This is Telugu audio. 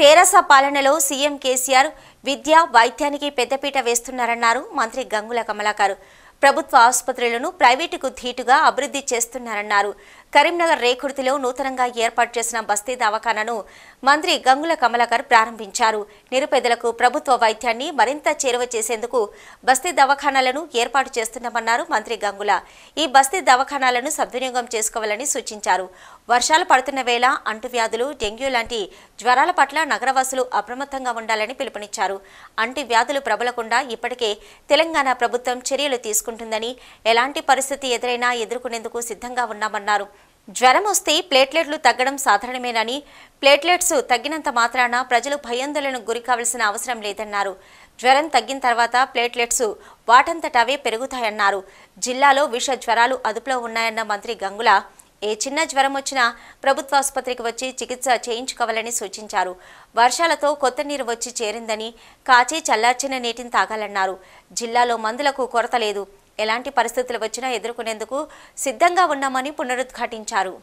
తెరాస పాలనలో సీఎం కేసీఆర్ విద్య వైద్యానికి పెద్దపీట వేస్తున్నారన్నారు మంత్రి గంగుల కమలాకర్ ప్రభుత్వ ఆసుపత్రులను ప్రైవేటుకు ధీటుగా అభివృద్ధి చేస్తున్నారన్నారు కరీంనగర్ రేకుర్తిలో నూతనంగా ఏర్పాటు చేసిన బస్తీ దవాఖానను మంత్రి గంగుల కమలాకర్ ప్రారంభించారు నిరుపేదలకు ప్రభుత్వ వైద్యాన్ని మరింత చేరువ చేసేందుకు బస్తీ దవాఖానాలను ఏర్పాటు చేస్తున్నామన్నారు మంత్రి గంగుల ఈ బస్తీ దవాఖానాలను సద్వినియోగం చేసుకోవాలని సూచించారు వర్షాలు పడుతున్న వేళ అంటువ్యాధులు డెంగ్యూ లాంటి జ్వరాల పట్ల నగరవాసులు అప్రమత్తంగా ఉండాలని పిలుపునిచ్చారు అంటువ్యాధులు ప్రబలకుండా ఇప్పటికే తెలంగాణ ప్రభుత్వం చర్యలు తీసుకుంది తీసుకుంటుందని ఎలాంటి పరిస్థితి ఎదురైనా ఎదుర్కొనేందుకు సిద్ధంగా ఉన్నామన్నారు జ్వరం వస్తే ప్లేట్లెట్లు తగ్గడం సాధారణమేనని ప్లేట్లెట్స్ తగ్గినంత మాత్రాన ప్రజలు భయాందోళనకు గురి కావలసిన అవసరం లేదన్నారు జ్వరం తగ్గిన తర్వాత ప్లేట్లెట్స్ వాటంతట అవే పెరుగుతాయన్నారు జిల్లాలో విష జ్వరాలు అదుపులో ఉన్నాయన్న మంత్రి గంగుల ఏ చిన్న జ్వరం వచ్చినా ప్రభుత్వ ఆసుపత్రికి వచ్చి చికిత్స చేయించుకోవాలని సూచించారు వర్షాలతో కొత్త నీరు వచ్చి చేరిందని కాచి చల్లార్చిన నీటిని తాగాలన్నారు జిల్లాలో మందులకు కొరత లేదు ఎలాంటి పరిస్థితులు వచ్చినా ఎదుర్కొనేందుకు సిద్ధంగా ఉన్నామని పునరుద్ఘాటించారు